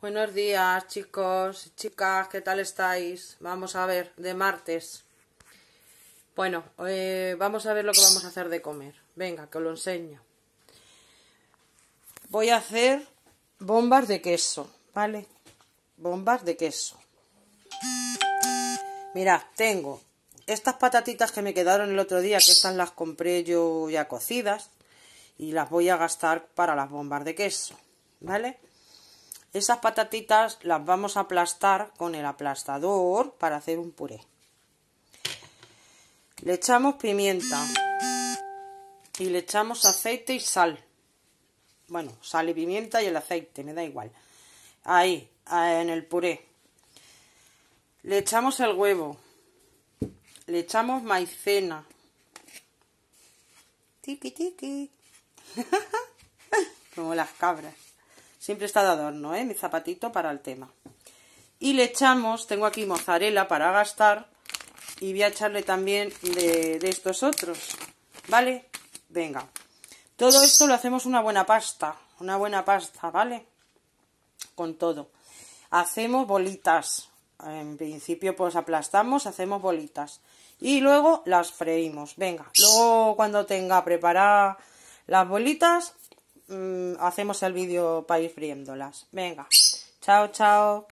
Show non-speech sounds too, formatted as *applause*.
Buenos días, chicos, chicas, ¿qué tal estáis? Vamos a ver, de martes. Bueno, eh, vamos a ver lo que vamos a hacer de comer. Venga, que os lo enseño. Voy a hacer bombas de queso, ¿vale? Bombas de queso. Mirad, tengo estas patatitas que me quedaron el otro día, que estas las compré yo ya cocidas, y las voy a gastar para las bombas de queso, ¿vale? vale esas patatitas las vamos a aplastar con el aplastador para hacer un puré. Le echamos pimienta y le echamos aceite y sal. Bueno, sal y pimienta y el aceite, me da igual. Ahí, eh, en el puré. Le echamos el huevo. Le echamos maicena. Tiki tiki. *laughs* Como las cabras. Siempre está de adorno, ¿eh? Mi zapatito para el tema. Y le echamos, tengo aquí mozzarella para gastar. Y voy a echarle también de, estos otros. ¿Vale? Venga. Todo esto lo hacemos una buena pasta. Una buena pasta, ¿vale? Con todo. Hacemos bolitas. En principio, pues aplastamos, hacemos bolitas. Y luego las freímos. Venga, luego cuando tenga preparada las bolitas, Mm, hacemos el vídeo para ir friéndolas. Venga, chao, chao.